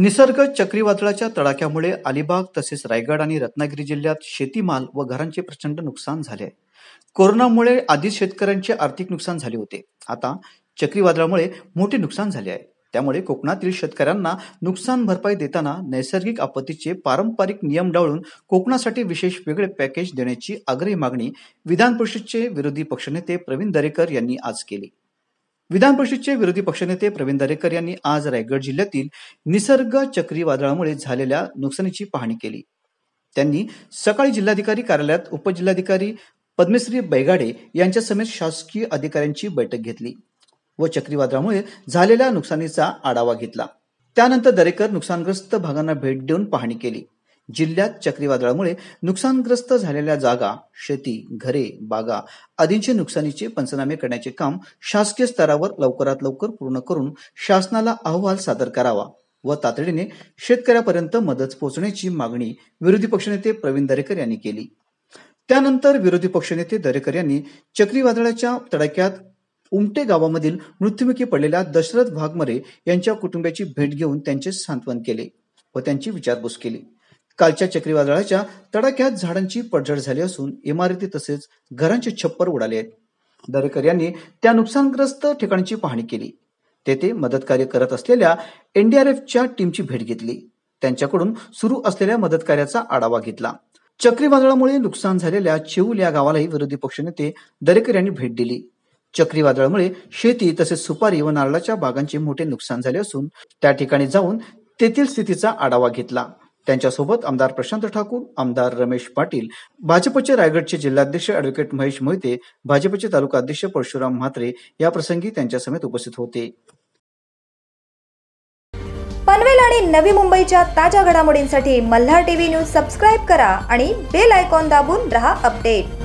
निसर्ग चक्रीवादळाच्या तडाख्यामुळे अलिबाग तसेच रायगड आणि रत्नागिरी जिल्ह्यात शेतीमाल व घरांचे प्रचंड नुकसान झाले आहे. कोरोनामुळे आधीच शेतकऱ्यांचे आर्थिक नुकसान झाले होते. आता चक्रीवादळामुळे मोठे नुकसान झाले आहे. त्यामुळे कोकणातील शेतकऱ्यांना नुकसान भरपाई देताना नैसर्गिक आपत्तीचे पारंपरिक नियम डाळून कोकणासाठी विशेष वेगळे पॅकेज देण्याची आग्रही मागणी विधान परिषदेचे विरोधी पक्षनेते प्रवीण दरेकर यांनी आज केली. विधान परिषदचे विरोधी पक्षनेते प्रवीण दरेकर यांनी आज रायगड जिल्ह्यातील निसर्ग चक्रीवादळामुळे झालेल्या नुकसानीची पाहणी केली त्यांनी सकाळी जिल्हाधिकारी कार्यालयात उपजिल्हाधिकारी पद्मश्री बैगाडे यांच्या समेत शासकीय अधिकाऱ्यांची बैठक घेतली व चक्रीवादळामुळे झालेल्या नुकसानीचा आढावा घेतला त्यानंतर दरेकर नुकसानग्रस्त भागांना भेट देऊन पाहणी केली जिल्ह्यात चक्रीवादळामुळे नुकसानग्रस्त झालेल्या जागा शेती घरे बागा आदींचे नुकसानीचे पंचनामे करण्याचे काम शासकीय स्तरावर लवकरात लवकर पूर्ण करून शासनाला अहवाल सादर करावा व तातडीने शेतकऱ्यापर्यंत मदत पोहोचण्याची मागणी विरोधी पक्षनेते प्रवीण दरेकर यांनी केली त्यानंतर विरोधी पक्षनेते दरेकर यांनी चक्रीवादळाच्या तडाक्यात उमटे गावामधील मृत्युमुखी पडलेल्या दशरथ भागमरे यांच्या कुटुंबियाची भेट घेऊन त्यांचे सांत्वन केले व त्यांची विचारपूस केली कालच्या चक्रीवादळाच्या तडाख्यात झाडांची पडझड झाली असून इमारती तसेच घरांचे छप्पर उडाले आहेत दरेकर यांनी त्या नुकसानग्रस्त ठिकाणची पाहणी केली तेथे मदत कार्य करत असलेल्या एनडीआरएफच्या टीमची भेट घेतली त्यांच्याकडून सुरू असलेल्या मदत कार्याचा आढावा घेतला चक्रीवादळामुळे नुकसान झालेल्या चेऊल या गावालाही विरोधी पक्षनेते दरेकर यांनी भेट दिली चक्रीवादळामुळे शेती तसेच सुपारी व नारळाच्या बागांचे मोठे नुकसान झाले असून त्या ठिकाणी जाऊन तेथील स्थितीचा आढावा घेतला त्यांच्यासोबत आमदार प्रशांत ठाकूर आमदार रमेश पाटील भाजपचे रायगडचे जिल्हाध्यक्ष अॅडव्होकेट महेश मोहिते भाजपचे तालुका अध्यक्ष परशुराम म्हात्रे या प्रसंगी त्यांच्या समेत उपस्थित होते पनवेल आणि नवी मुंबईच्या ताज्या घडामोडींसाठी मल्हार टीव्ही न्यूज सबस्क्राईब करा आणि बेल आयकॉन दाबून रहा अपडेट